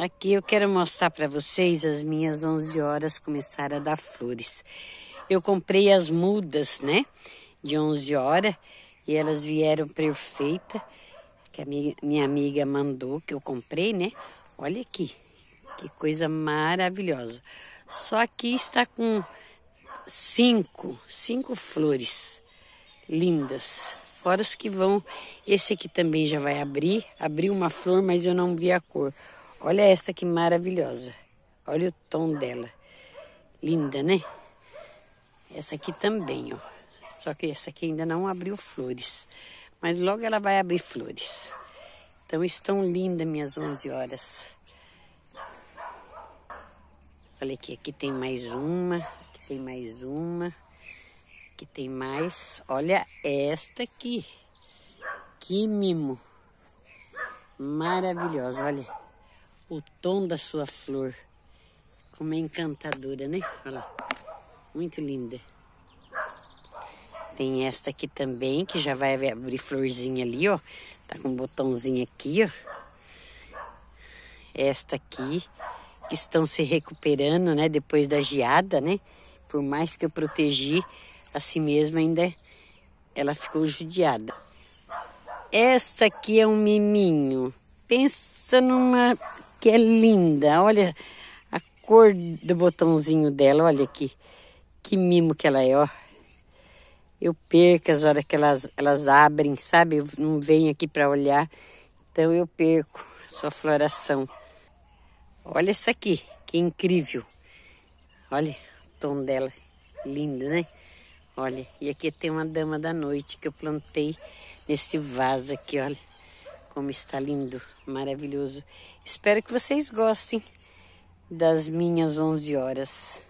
Aqui eu quero mostrar para vocês as minhas 11 horas começaram a dar flores. Eu comprei as mudas, né? De 11 horas e elas vieram perfeita, que a minha, amiga mandou que eu comprei, né? Olha aqui, que coisa maravilhosa. Só que está com cinco, cinco flores lindas. Fora as que vão, esse aqui também já vai abrir, abriu uma flor, mas eu não vi a cor. Olha essa que maravilhosa. Olha o tom dela. Linda, né? Essa aqui também, ó. Só que essa aqui ainda não abriu flores. Mas logo ela vai abrir flores. Então estão lindas minhas 11 horas. Falei que aqui tem mais uma, aqui tem mais uma, aqui tem mais. Olha esta aqui. Que mimo. Maravilhosa, olha o tom da sua flor. Como é encantadora, né? Olha lá, muito linda. Tem esta aqui também, que já vai abrir florzinha ali, ó. Tá com um botãozinho aqui, ó. Esta aqui, que estão se recuperando, né? Depois da geada, né? Por mais que eu protegi a si mesma, ainda ela ficou judiada. Esta aqui é um miminho. Pensa numa que é linda. Olha a cor do botãozinho dela, olha aqui. Que mimo que ela é, ó. Eu perco as horas que elas, elas abrem, sabe? Eu não venho aqui para olhar, então eu perco a sua floração. Olha essa aqui, que incrível. Olha o tom dela, lindo, né? Olha, e aqui tem uma dama da noite que eu plantei nesse vaso aqui, olha como está lindo, maravilhoso. Espero que vocês gostem das minhas 11 horas.